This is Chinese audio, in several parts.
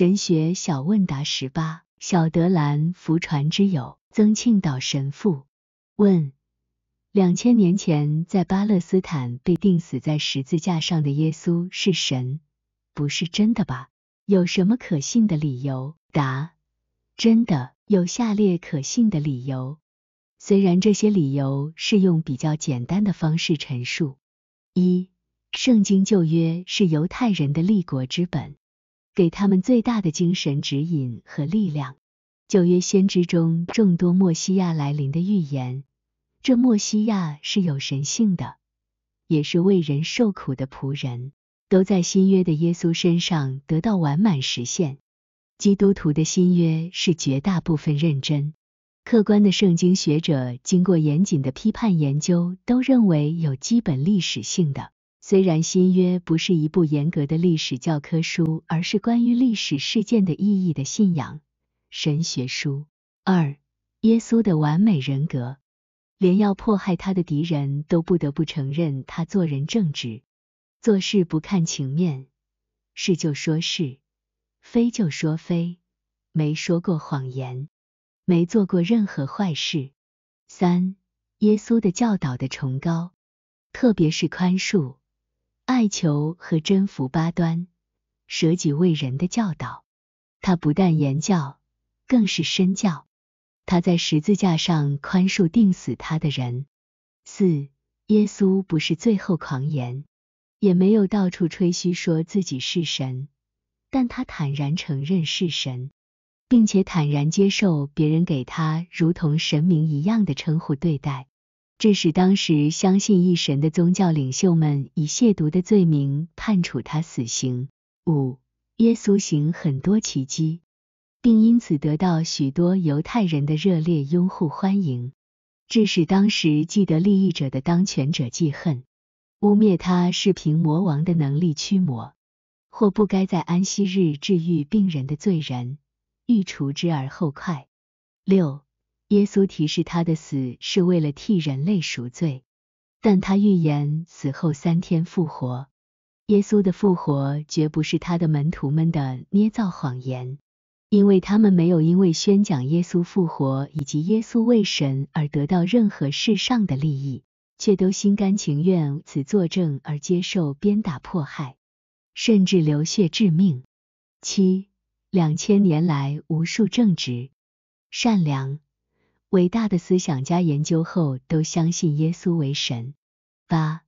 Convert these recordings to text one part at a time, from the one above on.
神学小问答十八：小德兰福传之友，曾庆岛神父问，两千年前在巴勒斯坦被钉死在十字架上的耶稣是神，不是真的吧？有什么可信的理由？答：真的，有下列可信的理由。虽然这些理由是用比较简单的方式陈述。一、圣经旧约是犹太人的立国之本。给他们最大的精神指引和力量。《九月先知》中众多墨西亚来临的预言，这墨西亚是有神性的，也是为人受苦的仆人，都在新约的耶稣身上得到完满实现。基督徒的新约是绝大部分认真、客观的圣经学者经过严谨的批判研究，都认为有基本历史性的。虽然新约不是一部严格的历史教科书，而是关于历史事件的意义的信仰神学书。二、耶稣的完美人格，连要迫害他的敌人都不得不承认他做人正直，做事不看情面，是就说，是非就说非，没说过谎言，没做过任何坏事。三、耶稣的教导的崇高，特别是宽恕。爱求和征服八端，舍己为人的教导。他不但言教，更是身教。他在十字架上宽恕定死他的人。四，耶稣不是最后狂言，也没有到处吹嘘说自己是神，但他坦然承认是神，并且坦然接受别人给他如同神明一样的称呼对待。这使当时相信一神的宗教领袖们以亵渎的罪名判处他死刑。五、耶稣行很多奇迹，并因此得到许多犹太人的热烈拥护欢迎，致使当时既得利益者的当权者记恨，污蔑他是凭魔王的能力驱魔，或不该在安息日治愈病人的罪人，欲除之而后快。六。耶稣提示他的死是为了替人类赎罪，但他预言死后三天复活。耶稣的复活绝不是他的门徒们的捏造谎言，因为他们没有因为宣讲耶稣复活以及耶稣为神而得到任何世上的利益，却都心甘情愿此作证而接受鞭打迫害，甚至流血致命。七两千年来，无数正直、善良。伟大的思想家研究后都相信耶稣为神。八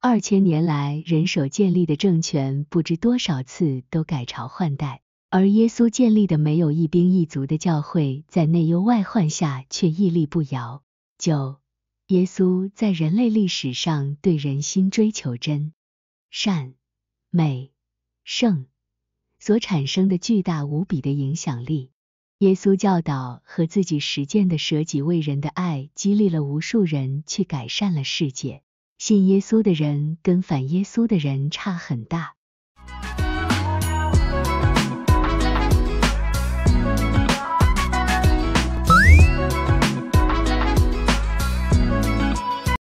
二千年来，人手建立的政权不知多少次都改朝换代，而耶稣建立的没有一兵一卒的教会，在内忧外患下却屹立不摇。九耶稣在人类历史上对人心追求真、善、美、圣所产生的巨大无比的影响力。耶稣教导和自己实践的舍己为人的爱，激励了无数人去改善了世界。信耶稣的人跟反耶稣的人差很大。